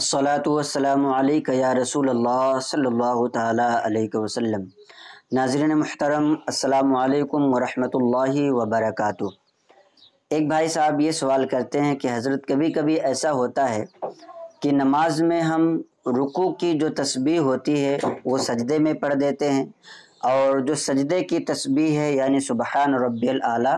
الصلاۃ والسلام علیکہ یا رسول اللہ صلی اللہ تعالیٰ علیہ وسلم ناظرین محترم السلام علیکم ورحمۃ اللہ وبرکاتہ ایک بھائی صاحب یہ سوال کرتے ہیں کہ حضرت کبھی کبھی ایسا ہوتا ہے کہ نماز میں ہم رکوع کی جو تسبیح ہوتی ہے وہ سجدے میں پڑھ دیتے ہیں اور جو سجدے کی تسبیح ہے یعنی سبحان ربی العلیٰ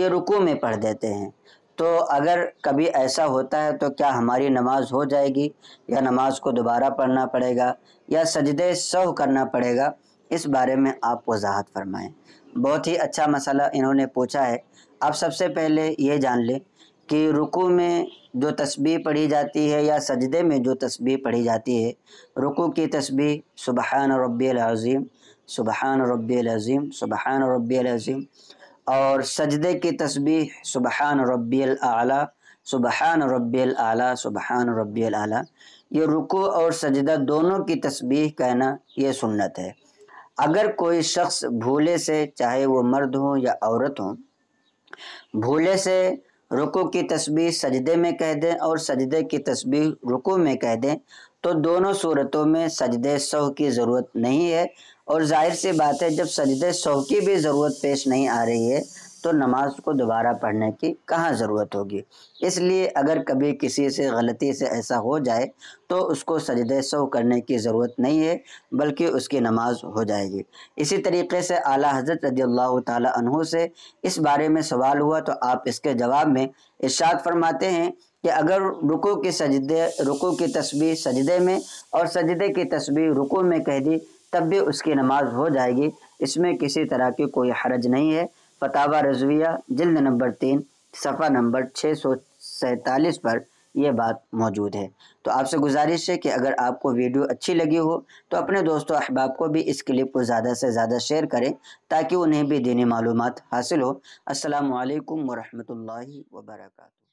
یہ رکوع میں پڑھ دیتے ہیں تو اگر کبھی ایسا ہوتا ہے تو کیا ہماری نماز ہو جائے گی یا نماز کو دوبارہ پڑھنا پڑے گا یا سجدے سو کرنا پڑے گا اس بارے میں آپ وضاحت فرمائیں بہت ہی اچھا مسئلہ انہوں نے پوچھا ہے آپ سب سے پہلے یہ جان لیں کہ رکو میں جو تسبیح پڑھی جاتی ہے یا سجدے میں جو تسبیح پڑھی جاتی ہے رکو کی تسبیح سبحان ربی العظیم سبحان ربی العظیم سبحان ربی العظیم اور سجدے کی تسبیح سبحان ربی العلیٰ سبحان ربی العلیٰ سبحان ربی العلیٰ یہ رکو اور سجدہ دونوں کی تسبیح کہنا یہ سنت ہے اگر کوئی شخص بھولے سے چاہے وہ مرد ہوں یا عورت ہوں بھولے سے رکو کی تسبیح سجدے میں کہہ دیں اور سجدے کی تسبیح رکو میں کہہ دیں تو دونوں صورتوں میں سجدے سو کی ضرورت نہیں ہے اور ظاہر سی بات ہے جب سجدے سو کی بھی ضرورت پیش نہیں آ رہی ہے تو نماز کو دوبارہ پڑھنے کی کہاں ضرورت ہوگی اس لیے اگر کبھی کسی سے غلطی سے ایسا ہو جائے تو اس کو سجدے سو کرنے کی ضرورت نہیں ہے بلکہ اس کی نماز ہو جائے گی اسی طریقے سے اعلیٰ حضرت رضی اللہ تعالیٰ عنہ سے اس بارے میں سوال ہوا تو آپ اس کے جواب میں ارشاد فرماتے ہیں کہ اگر رکو کی سجدے رکو کی تسبیح سجدے میں اور سجدے کی تسبیح رکو میں کہہ دی تب بھی اس کی نماز ہو جائے گی اس میں کسی طرح کی کوئی حرج نہیں ہے فتاوہ رضویہ جلد نمبر تین صفحہ نمبر چھ سو سینتالیس پر یہ بات موجود ہے تو آپ سے گزارش ہے کہ اگر آپ کو ویڈیو اچھی لگی ہو تو اپنے دوست و احباب کو بھی اس کلپ کو زیادہ سے زیادہ شیئر کریں تاکہ انہیں بھی دینی معلومات حاصل ہو السلام علیکم ورحمۃ اللہ وبرکاتہ